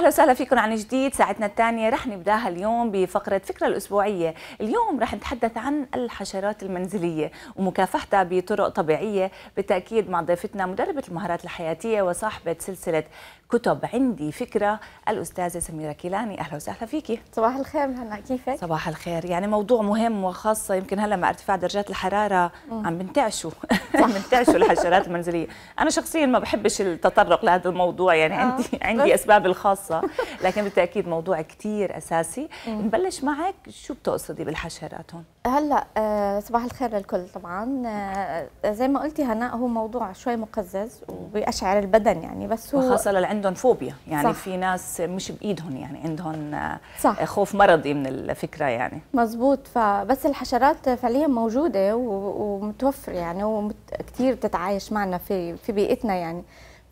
اهلا وسهلا فيكم عن جديد ساعتنا الثانيه رح نبداها اليوم بفقره فكره الاسبوعيه اليوم رح نتحدث عن الحشرات المنزليه ومكافحتها بطرق طبيعيه بالتاكيد مع ضيفتنا مدربه المهارات الحياتيه وصاحبه سلسله كتب عندي فكرة الأستاذة سميرة كيلاني أهلا وسهلا فيكي صباح الخير هلا كيفك؟ صباح الخير يعني موضوع مهم وخاصة يمكن هلا مع ارتفاع درجات الحرارة م. عم بنتعشوا بنتعشوا الحشرات المنزلية أنا شخصيا ما بحبش التطرق لهذا الموضوع يعني آه. عندي عندي اسباب الخاصة لكن بالتأكيد موضوع كتير أساسي م. نبلش معك شو بتقصدي بالحشرات هون؟ هلا أه صباح الخير للكل طبعا أه, آه، زي ما قلتي هناء هو موضوع شوي مقزز وبأشعر البدن يعني بس هو وخاصة للعند عندهم فوبيا يعني صح. في ناس مش بايدهم يعني عندهم آه، صح. خوف مرضي من الفكره يعني مزبوط فبس الحشرات فعليا موجوده ومتوفره يعني وكثير بتتعايش معنا في في بيئتنا يعني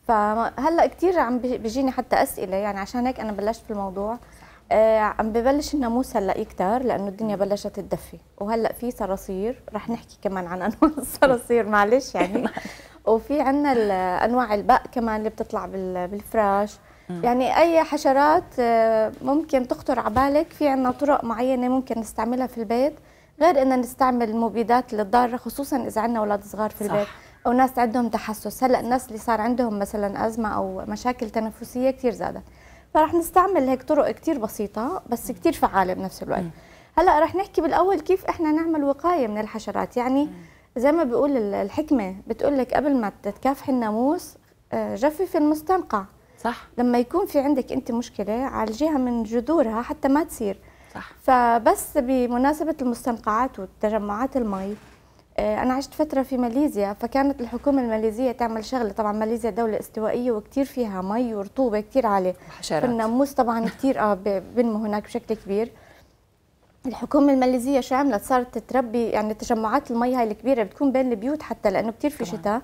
فهلا كثير عم بيجيني حتى اسئله يعني عشان هيك انا بلشت في الموضوع آه عم ببلش الناموس هلا يكتر لانه الدنيا بلشت تدفي وهلا في صراصير رح نحكي كمان عن انواع الصراصير معلش يعني وفي عندنا انواع البق كمان اللي بتطلع بالفراش يعني اي حشرات آه، ممكن تخطر على بالك في عندنا طرق معينه ممكن نستعملها في البيت غير ان نستعمل المبيدات الضاره خصوصا اذا عندنا اولاد صغار في البيت صح. او ناس عندهم تحسس هلا الناس اللي صار عندهم مثلا ازمه او مشاكل تنفسيه كثير زادت فرح نستعمل هيك طرق كثير بسيطه بس كثير فعاله بنفس الوقت هلا رح نحكي بالاول كيف احنا نعمل وقايه من الحشرات يعني زي ما بيقول الحكمه بتقول لك قبل ما تتكافحي الناموس آه، جفف المستنقع صح لما يكون في عندك انت مشكله عالجيها من جذورها حتى ما تصير صح فبس بمناسبه المستنقعات وتجمعات المي آه، انا عشت فتره في ماليزيا فكانت الحكومه الماليزيه تعمل شغله طبعا ماليزيا دوله استوائيه وكثير فيها مي ورطوبه كثير عاليه حشرات الناموس طبعا كثير اه بنمو هناك بشكل كبير الحكومه الماليزيه شو عملت صارت تربي يعني تجمعات المي هاي الكبيره بتكون بين البيوت حتى لانه كثير في شتاء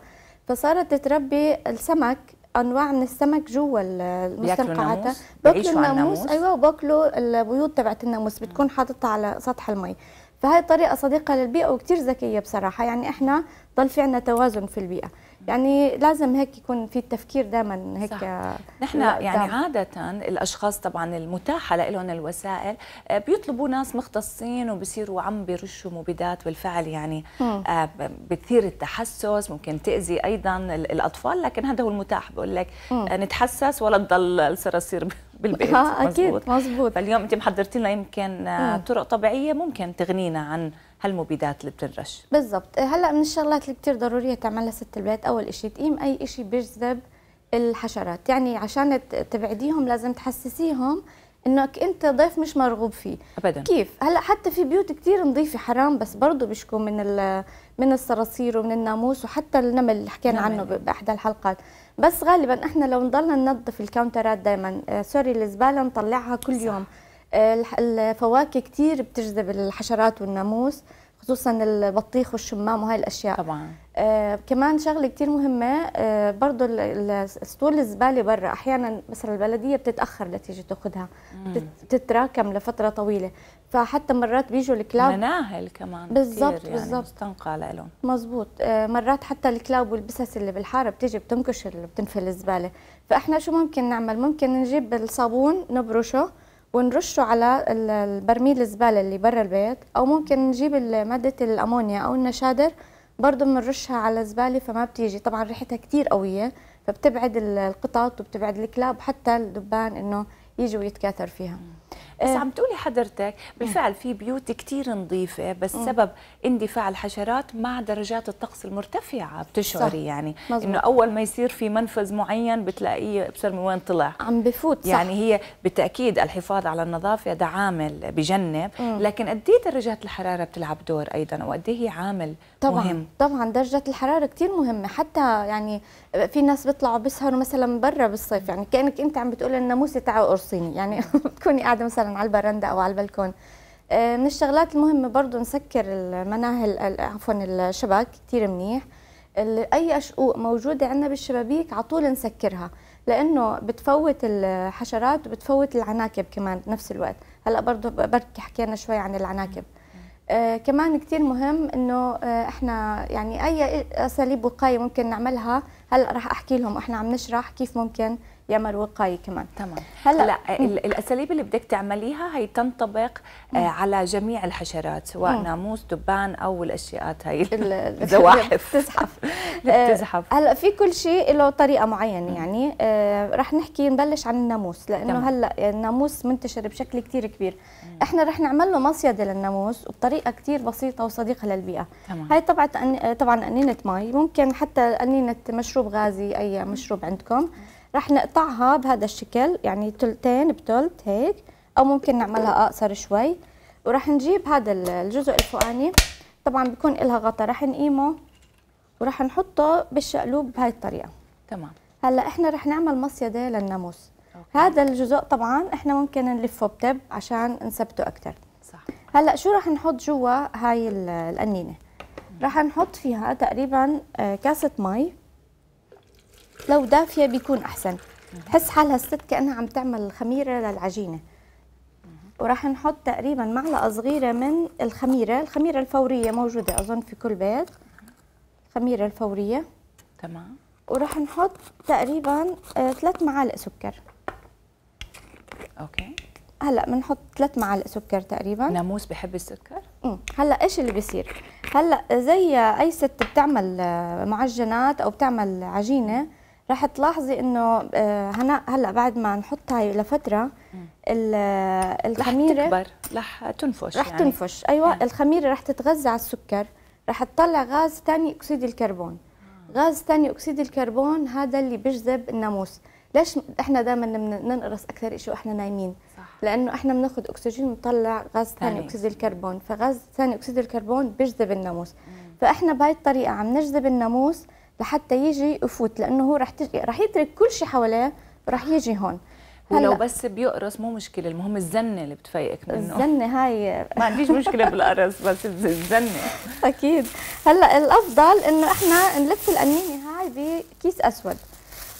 فصارت تربي السمك انواع من السمك جوا المستنقعات بياكلوا الناموس ايوه وباكلوا البيوض تبعت الناموس بتكون حاططها على سطح المي فهي طريقه صديقه للبيئه وكثير ذكيه بصراحه يعني احنا ضل في عندنا توازن في البيئه يعني لازم هيك يكون في التفكير دائما هيك صح. آه، نحن يعني عاده الاشخاص طبعا المتاحه لهم الوسائل آه، بيطلبوا ناس مختصين وبصيروا عم بيرشوا مبيدات بالفعل يعني آه، بتثير التحسس ممكن تاذي ايضا الاطفال لكن هذا هو المتاح بقول لك نتحسس ولا تضل الصراصير بالبيت اه اكيد مزبوط فاليوم انت محضرتي لنا يمكن طرق طبيعيه ممكن تغنينا عن هالمبيدات اللي بتنرش بالضبط إيه، هلا من الشغلات اللي كثير ضروريه تعملها ست البيت اول شيء تقيم اي شيء بيجذب الحشرات يعني عشان تبعديهم لازم تحسسيهم انك انت ضيف مش مرغوب فيه ابدا كيف هلا حتى في بيوت كثير نظيفه حرام بس برضه بيشكوا من من الصراصير ومن الناموس وحتى النمل اللي حكينا نعم. عنه باحدى الحلقات بس غالبا احنا لو نضلنا ننظف الكاونترات دائما سوري آه، الزباله نطلعها كل صح. يوم الفواكه كثير بتجذب الحشرات والناموس خصوصا البطيخ والشمام وهي الاشياء طبعا آه كمان شغله كثير مهمه آه برضه اسطول الزباله برا احيانا مثلا البلديه بتتاخر لتيجي تاخذها بتتراكم لفتره طويله فحتى مرات بيجوا الكلاب مناهل كمان بالضبط يعني بالضبط مستنقع لهم مزبوط آه مرات حتى الكلاب والبسس اللي بالحاره بتيجي بتنكش اللي بتنفل الزباله فاحنا شو ممكن نعمل ممكن نجيب الصابون نبرشه ونرشه على البرميل الزباله اللي برا البيت او ممكن نجيب ماده الامونيا او النشادر برضه بنرشها على الزباله فما بتيجي طبعا ريحتها كثير قويه فبتبعد القطط وبتبعد الكلاب حتى الدبان انه يجوا يتكاثر فيها إيه. بس عم تقولي حضرتك إيه. بالفعل في بيوت كثير نظيفه بس إيه. سبب اندفاع الحشرات مع درجات الطقس المرتفعه بتشعري صح. يعني انه اول ما يصير في منفذ معين بتلاقيه بصير من وين طلع عم بفوت صح. يعني هي بالتاكيد الحفاظ على النظافه ده عامل بجنب لكن قد ايه درجات الحراره بتلعب دور ايضا وقد ايه هي عامل طبعا مهم طبعا درجه الحراره كثير مهمه حتى يعني في ناس بيطلعوا بيسهروا مثلا برا بالصيف يعني كانك انت عم بتقول الناموسه تعالوا قرصيني يعني بتكوني قاعده قاعده مثلا على البرندة او على البلكون آه، من الشغلات المهمه برضه نسكر المناهل عفوا الشبك كثير منيح اي اشقوق موجوده عندنا بالشبابيك على طول نسكرها لانه بتفوت الحشرات وبتفوت العناكب كمان بنفس الوقت هلا برضه بركي حكينا شوي عن العناكب آه كمان كثير مهم انه آه احنا يعني اي اساليب وقايه ممكن نعملها هلا راح احكي لهم احنا عم نشرح كيف ممكن يعمل وقايه كمان تمام هلا لا الاساليب اللي بدك تعمليها هي تنطبق آه، مم. على جميع الحشرات سواء ناموس دبان او الاشياء هي الزواحف بتزحف بتزحف آه، هلا في كل شيء له طريقه معينه يعني آه، رح نحكي نبلش عن الناموس لانه هلا الناموس منتشر بشكل كثير كبير مم. احنا رح نعمل له مصيده للناموس وبطريقه كثير بسيطه وصديقه للبيئه تمام. هاي طبعا طبعا قنينه مي ممكن حتى قنينه مشروب غازي اي مشروب عندكم رح نقطعها بهذا الشكل يعني تلتين بتلت هيك او ممكن نعملها اقصر شوي ورح نجيب هذا الجزء الفوقاني طبعا بيكون لها غطا رح نقيمه ورح نحطه بالشقلوب بهاي الطريقه تمام هلا احنا رح نعمل مصيده للناموس هذا الجزء طبعا احنا ممكن نلفه بتب عشان نثبته اكثر صح هلا شو رح نحط جوا هاي القنينه رح نحط فيها تقريبا آه، كاسه مي لو دافيه بيكون احسن تحس حالها الست كانها عم تعمل الخميرة للعجينه وراح نحط تقريبا معلقه صغيره من الخميره الخميره الفوريه موجوده اظن في كل بيت الخميره الفوريه تمام وراح نحط تقريبا آه، ثلاث معالق سكر اوكي هلا بنحط ثلاث معالق سكر تقريبا ناموس بحب السكر امم هلا ايش اللي بيصير هلا زي اي ست بتعمل آه، معجنات او بتعمل عجينه رح تلاحظي انه آه، هنا هلا بعد ما نحط هاي لفتره آه، الخميره رح تكبر رح تنفش رح يعني. تنفش ايوه يعني. الخميره رح تتغذى على السكر رح تطلع غاز ثاني اكسيد الكربون غاز ثاني اكسيد الكربون هذا اللي بيجذب الناموس ليش احنا دائما بننقرس اكثر شيء واحنا نايمين صح. لانه احنا بناخذ اكسجين بنطلع غاز ثاني اكسيد الكربون فغاز ثاني اكسيد الكربون بيجذب الناموس مم. فاحنا بهي الطريقه عم نجذب الناموس لحتى يجي يفوت لانه هو رح تج... رح يترك كل شيء حواليه رح يجي هون ولو هلأ. بس بيقرص مو مشكله المهم الزنه اللي بتفيقك منه الزنه هاي ما عنديش مشكله بالقرص بس الزنه اكيد هلا الافضل انه احنا نلف القنينه هاي بكيس اسود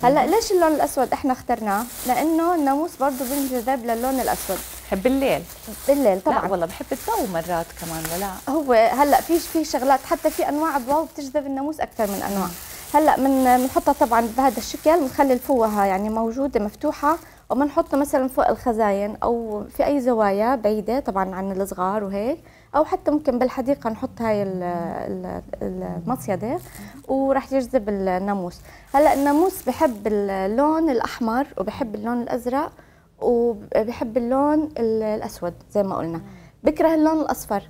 هلا ليش اللون الاسود احنا اخترناه؟ لانه الناموس برضه بنجذب للون الاسود بحب الليل؟ بالليل طبعا لا والله بحب الضوء مرات كمان ولا هو هلا في في شغلات حتى في انواع ضوء بتجذب الناموس اكثر من انواع هلا من بنحطها طبعا بهذا الشكل بنخلي الفوهه يعني موجوده مفتوحه وبنحطها مثلا فوق الخزاين او في اي زوايا بعيده طبعا عن الصغار وهيك او حتى ممكن بالحديقه نحط هاي المصيده وراح يجذب الناموس هلا الناموس بحب اللون الاحمر وبحب اللون الازرق وبحب اللون الاسود زي ما قلنا بكره اللون الاصفر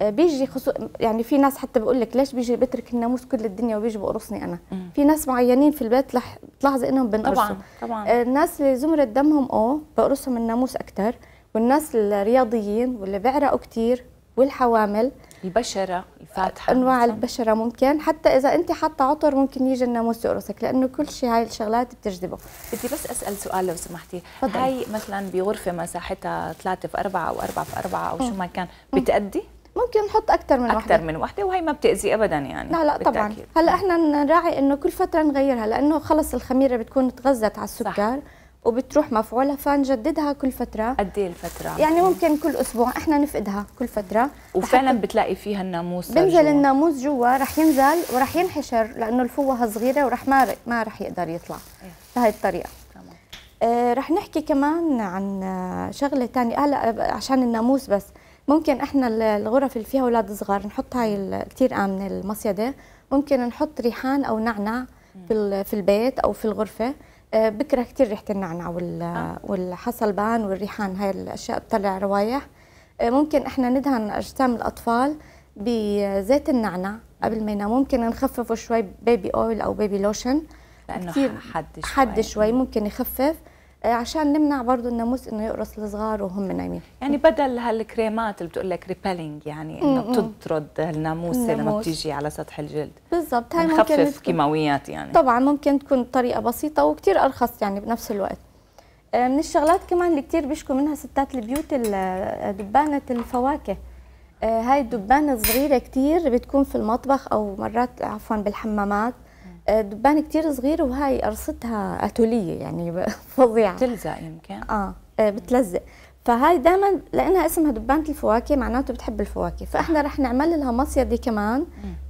آه، بيجي خصو... يعني في ناس حتى بقول لك ليش بيجي بترك الناموس كل الدنيا وبيجي بقرصني انا مم. في ناس معينين في البيت لح... بتلاحظي انهم بنقرصوا طبعا طبعا آه، الناس اللي زمره دمهم او بقرصهم الناموس اكثر والناس الرياضيين واللي بيعرقوا كثير والحوامل البشره الفاتحه انواع مثلاً. البشره ممكن حتى اذا انت حاطه عطر ممكن يجي الناموس يقرصك لانه كل شيء هاي الشغلات بتجذبه بدي بس اسال سؤال لو سمحتي فضل. هاي مثلا بغرفه مساحتها 3 في 4 او 4 في 4 او شو ما كان بتأدي ممكن نحط اكثر من اكثر من وحده وهي ما بتاذي ابدا يعني لا لا بالتأكيد. طبعا هلا احنا نراعي انه كل فتره نغيرها لانه خلص الخميره بتكون تغذت على السكر صح. وبتروح مفعولها فنجددها كل فتره قد ايه الفتره يعني ممكن كل اسبوع احنا نفقدها كل فتره وفعلا بتلاقي فيها الناموس بنزل جوة. الناموس جوا رح ينزل ورح ينحشر لانه الفوهه صغيره ورح ما ما رح يقدر يطلع إيه. بهي الطريقه تمام آه رح نحكي كمان عن آه، شغله ثانيه هلا آه، آه، عشان الناموس بس ممكن احنا الغرف اللي فيها اولاد صغار نحط هاي كثير امنه المصيده ممكن نحط ريحان او نعنع في في البيت او في الغرفه آه، بكره كثير ريحه النعنع وال آه. والحصلبان والريحان هاي الاشياء بتطلع روايح آه، ممكن احنا ندهن اجسام الاطفال بزيت النعنع قبل ما ينام ممكن نخففه شوي بيبي اويل او بيبي لوشن لانه حد شوي حد شوي ممكن يخفف آه، عشان نمنع برضه الناموس انه يقرص الصغار وهم نايمين يعني بدل هالكريمات اللي بتقول لك ريبيلينج يعني انه بتطرد الناموسه لما بتيجي على سطح الجلد بالضبط هاي ممكن تخفف كيماويات يعني طبعا ممكن تكون طريقه بسيطه وكثير ارخص يعني بنفس الوقت آه، من الشغلات كمان اللي كثير بيشكوا منها ستات البيوت آه، دبانه الفواكه هاي الدبانه الصغيره كثير بتكون في المطبخ او مرات عفوا بالحمامات آه، دبانه كثير صغيره وهاي قرصتها اتوليه يعني فظيعه بتلزق يمكن اه, آه، بتلزق فهاي دائما لانها اسمها دبانه الفواكه معناته بتحب الفواكه فاحنا رح نعمل لها مصيده كمان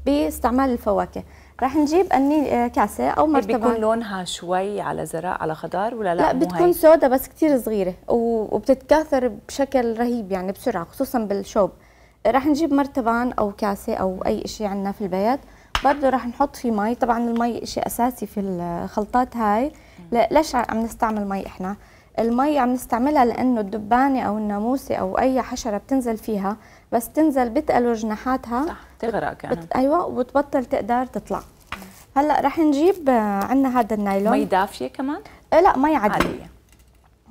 باستعمال الفواكه رح نجيب أني آه، كاسه او مرتبان بيكون لونها شوي على زراء على خضار ولا لا لا بتكون سوداء بس كثير صغيره وبتتكاثر بشكل رهيب يعني بسرعه خصوصا بالشوب رح نجيب مرتبان او كاسه او اي شيء عندنا في البيت برضه رح نحط فيه مي طبعا المي شيء اساسي في الخلطات هاي ليش عم نستعمل مي احنا المي عم نستعملها لانه الدبانه او الناموسه او اي حشره بتنزل فيها بس تنزل بتقلوا جناحاتها صح تغرق يعني بت... ايوه وبتبطل تقدر تطلع هلا رح نجيب آه، عندنا هذا النايلون مي دافيه كمان إيه، لا مي عاديه, عادية.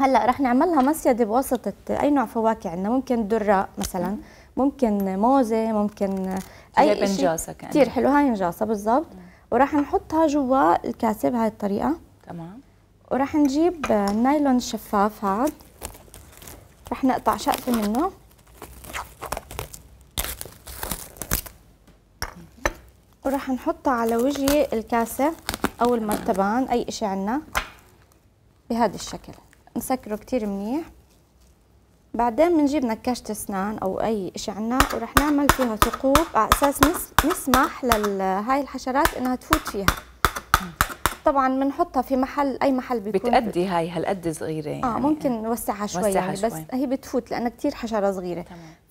هلا رح نعملها مصيده بواسطه اي نوع فواكه عندنا ممكن دراء مثلا مم. ممكن موزه ممكن اي شيء بنجاصه كان كثير حلو هاي نجاسة بالضبط وراح نحطها جوا الكاسه بهاي الطريقه تمام وراح نجيب نايلون الشفاف هاد راح نقطع شقفه منه وراح نحطها على وجه الكاسه او المرتبان اي اشي عنا بهذا الشكل نسكره كتير منيح بعدين بنجيب نكاشة اسنان او اي شيء عنا ورح نعمل فيها ثقوب على اساس نسمح لهاي الحشرات انها تفوت فيها طبعا بنحطها في محل اي محل بيكون بتأدي هاي هالقد صغيره آه، يعني اه ممكن نوسعها شوي, وسعها يعني شوي. بس هي بتفوت لانها كثير حشره صغيره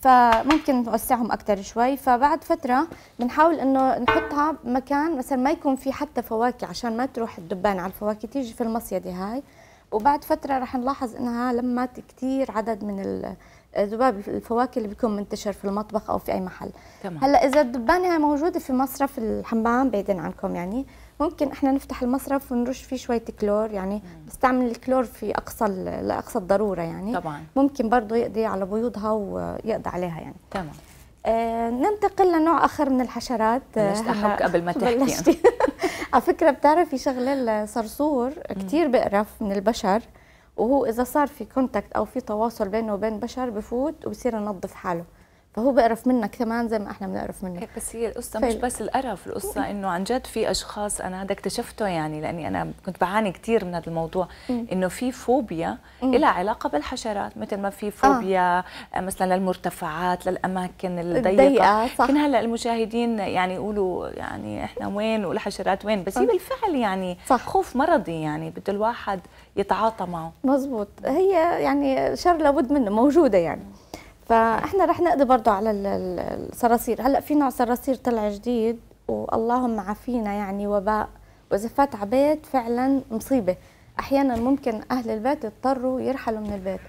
تمام. فممكن نوسعهم اكثر شوي فبعد فتره بنحاول انه نحطها بمكان مثلا ما يكون في حتى فواكه عشان ما تروح الدبان على الفواكه تيجي في المصيده هاي وبعد فتره رح نلاحظ انها لمت كثير عدد من الذباب الفواكه اللي بيكون منتشر في المطبخ او في اي محل تمام. هلا اذا الدبانه موجوده في مصرف الحمام بعيدا عنكم يعني ممكن احنا نفتح المصرف ونرش فيه شويه كلور يعني نستعمل الكلور في اقصى لاقصى الضروره يعني طبعا ممكن برضه يقضي على بيوضها ويقضي عليها يعني تمام آه ننتقل لنوع اخر من الحشرات آه، بلشت احب قبل ما تحكي على فكره بتعرفي شغله الصرصور كثير بقرف من البشر وهو اذا صار في كونتاكت او في تواصل بينه وبين بشر بفوت وبصير ينظف حاله فهو بقرف منك كمان زي ما احنا بنقرف منه إيه، بس هي القصه فال... مش بس القرف القصه انه عن جد في اشخاص انا هذا اكتشفته يعني لاني انا كنت بعاني كثير من هذا الموضوع انه في فوبيا لها علاقه بالحشرات مثل ما في فوبيا آه. مثلا للمرتفعات للاماكن الضيقه لكن هلا المشاهدين يعني يقولوا يعني احنا وين والحشرات وين بس صح. هي بالفعل يعني صح. خوف مرضي يعني بده الواحد يتعاطى معه مزبوط هي يعني شر لابد منه موجوده يعني فاحنا رح نقضي برضه على الصراصير هلا في نوع صراصير طلع جديد واللهم عافينا يعني وباء وزفات عبيت فعلا مصيبه احيانا ممكن اهل البيت يضطروا يرحلوا من البيت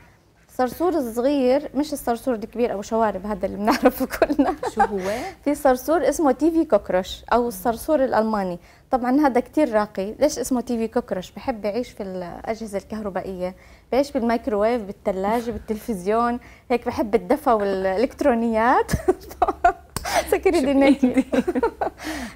صرصور صغير مش الصرصور الكبير او شوارب هذا اللي بنعرفه كلنا شو هو في صرصور اسمه تي في كوكروش او الصرصور الالماني طبعا هذا كثير راقي ليش اسمه تي في كوكروش بحب يعيش في الاجهزه الكهربائيه بعيش بالميكروويف بالثلاجه بالتلفزيون هيك بحب الدفى والالكترونيات سكري دينيكي طيب.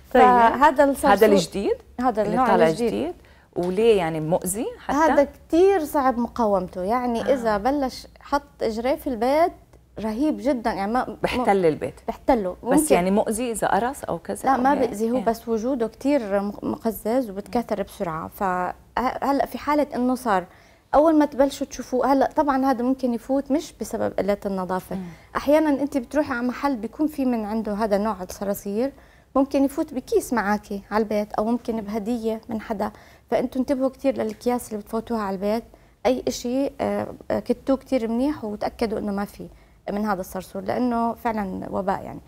فهذا الصرصور هذا الجديد هذا النوع الجديد, وليه يعني مؤذي حتى؟ هذا كثير صعب مقاومته يعني آه. إذا بلش حط اجريه في البيت رهيب جدا يعني ما بحتل البيت بحتله بس يعني مؤذي اذا قرص او كذا لا ما بيأذي يعني. هو بس وجوده كثير مقزز وبتكاثر بسرعه فهلا في حاله انه صار اول ما تبلشوا تشوفوه هلا طبعا هذا ممكن يفوت مش بسبب قله النظافه مم. احيانا انت بتروحي على محل بيكون في من عنده هذا نوع الصراصير ممكن يفوت بكيس معاكي على البيت او ممكن بهديه من حدا فانتم انتبهوا كثير للاكياس اللي بتفوتوها على البيت اي شيء آه، آه، كتوه كثير منيح وتاكدوا انه ما في من هذا الصرصور لانه فعلا وباء يعني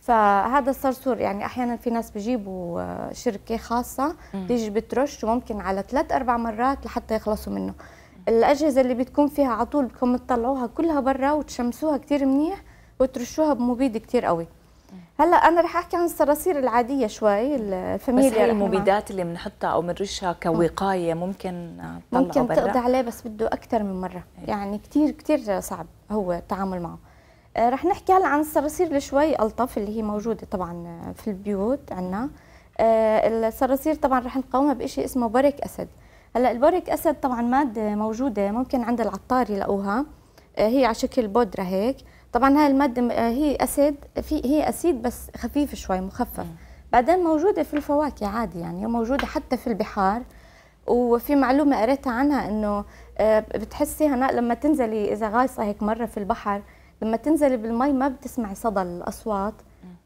فهذا الصرصور يعني احيانا في ناس بيجيبوا آه، شركه خاصه بتيجي بترش وممكن على ثلاث اربع مرات لحتى يخلصوا منه الاجهزه اللي بتكون فيها على طول بدكم تطلعوها كلها برا وتشمسوها كثير منيح وترشوها بمبيد كثير قوي هلا انا رح احكي عن الصراصير العاديه شوي الفاميليا بس هي المبيدات اللي بنحطها او بنرشها كوقايه ممكن ممكن تقضي عليه بس بده اكثر من مره إيه. يعني كثير كثير صعب هو التعامل معه آه، رح نحكي هلا عن الصراصير اللي شوي الطف اللي هي موجوده طبعا آه، في البيوت عندنا آه، الصراصير طبعا رح نقاومها بشيء اسمه بوريك اسد هلا البوريك اسد طبعا ماده موجوده ممكن عند العطار يلاقوها هي على شكل بودره هيك طبعا هاي الماده آه، هي اسيد في هي اسيد بس خفيف شوي مخفف بعدين موجوده في الفواكه عادي يعني موجوده حتى في البحار وفي معلومه قريتها عنها انه آه، بتحسي هنا لما تنزلي اذا غايصه هيك مره في البحر لما تنزلي بالمي ما بتسمعي صدى الاصوات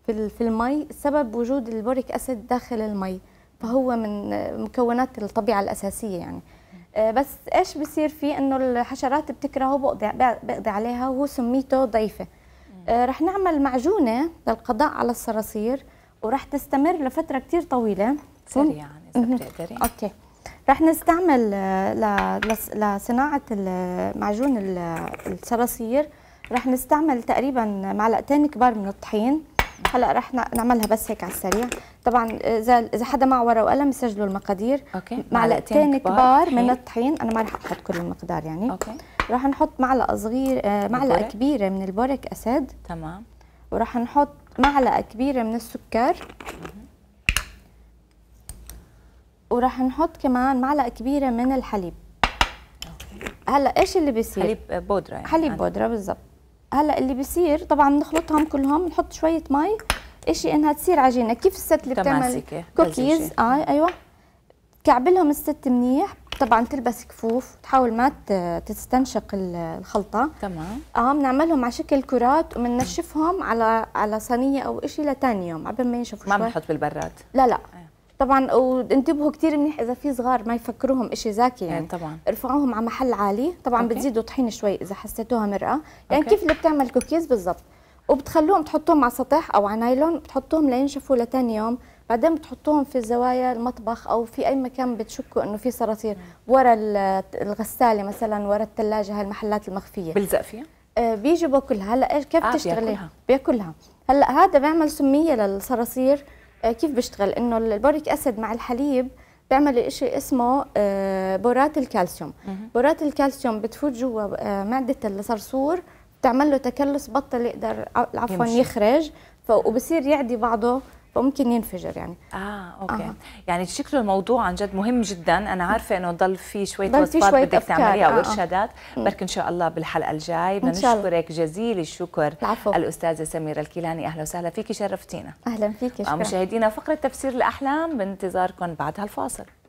في في المي سبب وجود البوريك اسيد داخل المي فهو من آه، مكونات الطبيعه الاساسيه يعني آه، بس ايش بصير فيه انه الحشرات بتكرهه بقضي بقضي عليها وهو سميته ضيفه آه، رح نعمل معجونه للقضاء على الصراصير ورح تستمر لفتره كثير طويله سريعا اذا بتقدري اوكي رح نستعمل آه، لصناعه معجون الصراصير رح نستعمل تقريبا معلقتين كبار من الطحين هلا رح نعملها بس هيك على السريع طبعا اذا اذا حدا معه ورقه وقلم يسجلوا المقادير اوكي معلقتين كبار من الطحين انا ما رح احط كل المقدار يعني اوكي رح نحط معلقه صغير آه، معلقه كبيره من البوريك اسيد تمام ورح نحط معلقه كبيره من السكر وراح نحط كمان معلقه كبيره من الحليب أوكي. هلا ايش اللي بيصير حليب بودره يعني حليب بودره بالضبط هلا اللي بيصير طبعا بنخلطهم كلهم نحط شويه مي شيء انها تصير عجينه كيف الست اللي بتعمل كوكيز اه ايوه كعبلهم الست منيح طبعا تلبس كفوف تحاول ما تستنشق الخلطه تمام اه بنعملهم على شكل كرات وبننشفهم على على صينيه او شيء لثاني يوم عبين ما ينشفوا ما بنحط بالبراد لا لا طبعا وانتبهوا كثير منيح اذا في صغار ما يفكروهم شيء زاكي إيه، يعني طبعا ارفعوهم على محل عالي طبعا أوكي. بتزيدوا طحين شوي اذا حسيتوها مرقه يعني أوكي. كيف اللي بتعمل كوكيز بالضبط وبتخلوهم تحطوهم على سطح او على نايلون بتحطوهم لينشفوا لثاني يوم بعدين بتحطوهم في زوايا المطبخ او في اي مكان بتشكوا انه في صراصير ورا الغساله مثلا ورا الثلاجه المحلات المخفيه بلزق فيها آه بيجي باكلها هلا ايش كيف آه بتشتغلي بياكلها. بياكلها هلا هذا بيعمل سميه للصراصير آه، كيف بيشتغل انه البوريك اسيد مع الحليب بيعمل شيء اسمه آه، بورات الكالسيوم بورات الكالسيوم بتفوت جوا آه، معده الصرصور بتعمل له تكلس بطل يقدر عفوا يخرج وبصير يعدي بعضه فممكن ينفجر يعني اه, آه. اوكي آه. يعني شكله الموضوع عن جد مهم جدا انا عارفه انه ضل في شويه وصفات بدك تعمليها آه. آه. وارشادات برك ان شاء الله بالحلقه الجاي بدنا نشكرك جزيل الشكر العفو. الاستاذه سميره الكيلاني اهلا وسهلا فيكي شرفتينا اهلا فيكي شكرا آه، مشاهدينا فقره تفسير الاحلام بانتظاركم بعد هالفاصل